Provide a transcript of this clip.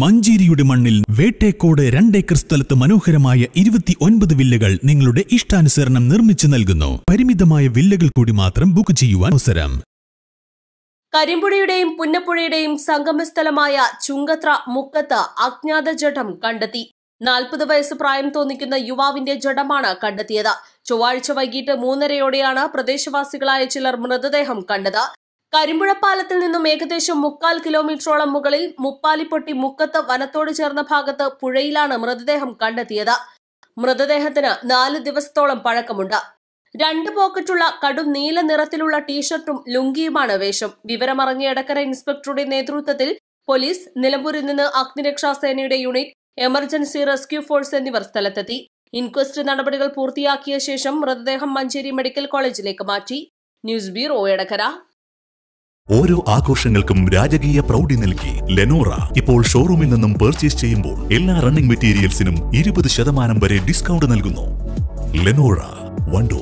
മഞ്ചേരിയുടെ മണ്ണിൽ വേട്ടേക്കോട് രണ്ടേക്കർ സ്ഥലത്ത് മനോഹരമായ ഇരുപത്തി ഒൻപത് വില്ലകൾ നിങ്ങളുടെ ഇഷ്ടാനുസരണം നിർമ്മിച്ചു നൽകുന്നു പരിമിതമായ വില്ലകൾ കൂടി മാത്രം ബുക്ക് ചെയ്യുവാൻ അവസരം കരിമ്പുഴയുടെയും പുന്നപ്പുഴയുടെയും സംഗമസ്ഥലമായ ചുങ്കത്ര മുക്കത്ത് അജ്ഞാത ജഡം കണ്ടെത്തി നാൽപ്പത് വയസ്സ് പ്രായം തോന്നിക്കുന്ന യുവാവിന്റെ ജഡമാണ് കണ്ടെത്തിയത് ചൊവ്വാഴ്ച വൈകിട്ട് മൂന്നരയോടെയാണ് പ്രദേശവാസികളായ ചിലർ മൃതദേഹം കണ്ടത് കരിമ്പുഴപ്പാലത്തിൽ നിന്നും ഏകദേശം മുക്കാൽ കിലോമീറ്ററോളം മുകളിൽ മുപ്പാലിപ്പൊട്ടി മുക്കത്ത് വനത്തോട് ചേർന്ന ഭാഗത്ത് പുഴയിലാണ് മൃതദേഹം കണ്ടെത്തിയത് മൃതദേഹത്തിന് നാല് ദിവസത്തോളം പഴക്കമുണ്ട് രണ്ട് പോക്കറ്റുള്ള കടും നീല നിറത്തിലുള്ള ടീഷർട്ടും ലുങ്കിയുമാണ് വേഷം വിവരമറിഞ്ഞ എടക്കര ഇൻസ്പെക്ടറുടെ നേതൃത്വത്തിൽ പോലീസ് നിലമ്പൂരിൽ നിന്ന് അഗ്നിരക്ഷാ സേനയുടെ യൂണിറ്റ് എമർജൻസി റെസ്ക്യൂ ഫോഴ്സ് എന്നിവർ സ്ഥലത്തെത്തി ഇൻക്വസ്റ്റ് നടപടികൾ പൂർത്തിയാക്കിയ ശേഷം മൃതദേഹം മഞ്ചേരി മെഡിക്കൽ കോളേജിലേക്ക് മാറ്റി ന്യൂസ് ബ്യൂറോ എടക്കര ഓരോ ആഘോഷങ്ങൾക്കും രാജകീയ പ്രൗഢി നൽകി ലെനോറ ഇപ്പോൾ ഷോറൂമിൽ നിന്നും പർച്ചേസ് ചെയ്യുമ്പോൾ എല്ലാ റണ്ണിംഗ് മെറ്റീരിയൽസിനും ഇരുപത് ശതമാനം വരെ ഡിസ്കൗണ്ട് നൽകുന്നു ലെനോറ വണ്ടോ